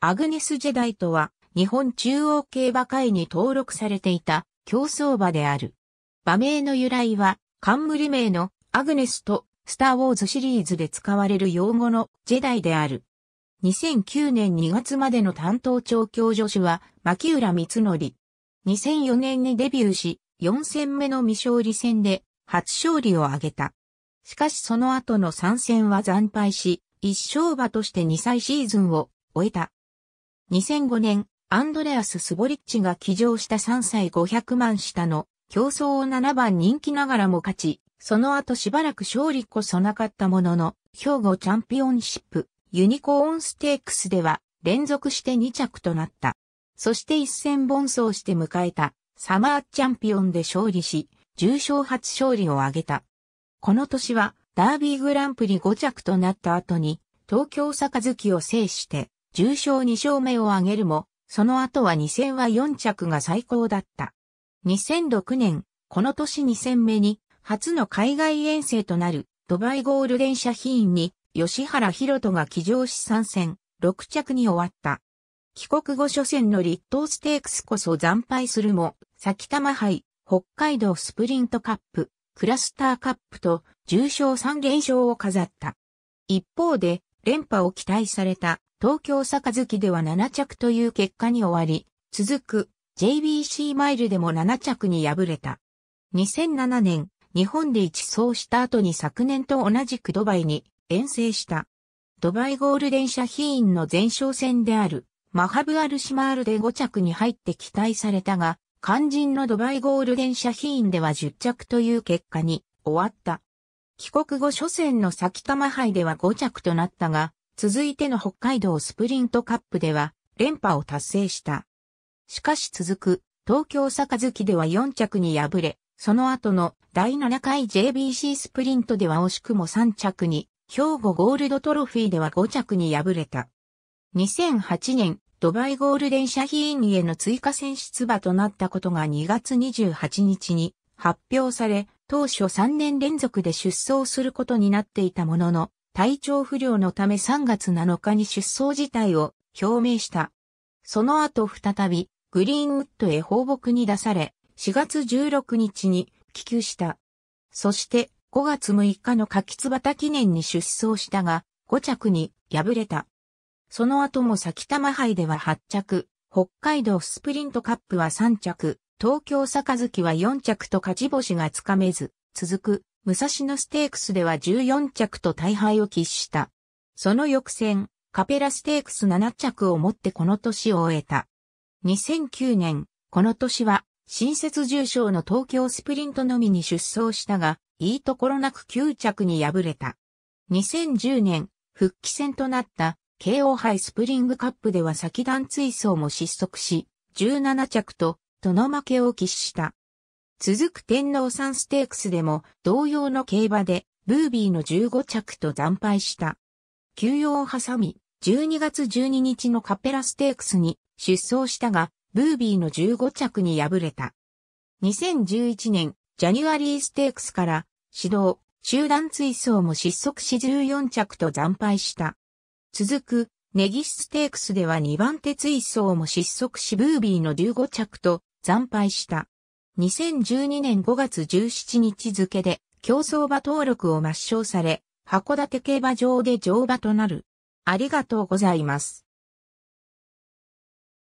アグネス・ジェダイとは、日本中央競馬会に登録されていた競走馬である。馬名の由来は、冠名のアグネスとスター・ウォーズシリーズで使われる用語のジェダイである。2009年2月までの担当調教助手は、牧浦光則。2004年にデビューし、4戦目の未勝利戦で初勝利を挙げた。しかしその後の3戦は惨敗し、一勝馬として2歳シーズンを終えた。2005年、アンドレアス・スボリッチが騎乗した3歳500万下の競争を7番人気ながらも勝ち、その後しばらく勝利こそなかったものの、兵庫チャンピオンシップ、ユニコーンステークスでは連続して2着となった。そして一戦奔走して迎えたサマーチャンピオンで勝利し、重賞初勝利を挙げた。この年はダービーグランプリ5着となった後に東京杯を制して重賞2勝目を挙げるも、その後は2戦は4着が最高だった。2006年、この年2戦目に、初の海外遠征となる、ドバイゴールデンシャヒーンに、吉原博人が騎乗し参戦、6着に終わった。帰国後初戦の立東ステークスこそ惨敗するも、先玉杯、北海道スプリントカップ、クラスターカップと重賞3連勝を飾った。一方で、連覇を期待された東京坂月では7着という結果に終わり、続く JBC マイルでも7着に敗れた。2007年、日本で一走した後に昨年と同じくドバイに遠征した。ドバイゴールデンシャヒーンの前哨戦である、マハブアルシマールで5着に入って期待されたが、肝心のドバイゴールデンシャヒーンでは10着という結果に終わった。帰国後初戦の先玉杯では5着となったが、続いての北海道スプリントカップでは連覇を達成した。しかし続く東京杯では4着に敗れ、その後の第7回 JBC スプリントでは惜しくも3着に、兵庫ゴールドトロフィーでは5着に敗れた。2008年、ドバイゴールデンシャヒーニへの追加選出馬となったことが2月28日に発表され、当初3年連続で出走することになっていたものの、体調不良のため3月7日に出走自体を表明した。その後再びグリーンウッドへ放牧に出され、4月16日に帰球した。そして5月6日の柿椿記念に出走したが、5着に敗れた。その後も先玉杯では8着、北海道スプリントカップは3着、東京杯は4着と勝ち星がつかめず、続く武蔵野ステークスでは14着と大敗を喫した。その翌戦、カペラステークス7着をもってこの年を終えた。2009年、この年は、新設重賞の東京スプリントのみに出走したが、いいところなく9着に敗れた。2010年、復帰戦となった、慶応杯スプリングカップでは先段追走も失速し、17着と、との負けを喫した。続く天皇山ステークスでも同様の競馬でブービーの15着と惨敗した。休養を挟み、12月12日のカペラステークスに出走したが、ブービーの15着に敗れた。2011年、ジャニュアリーステークスから、指導、集団追走も失速し14着と惨敗した。続く、ネギステークスでは2番手追走も失速しブービーの15着と惨敗した。2012年5月17日付で競争馬登録を抹消され、函館競馬場で乗馬となる。ありがとうございます。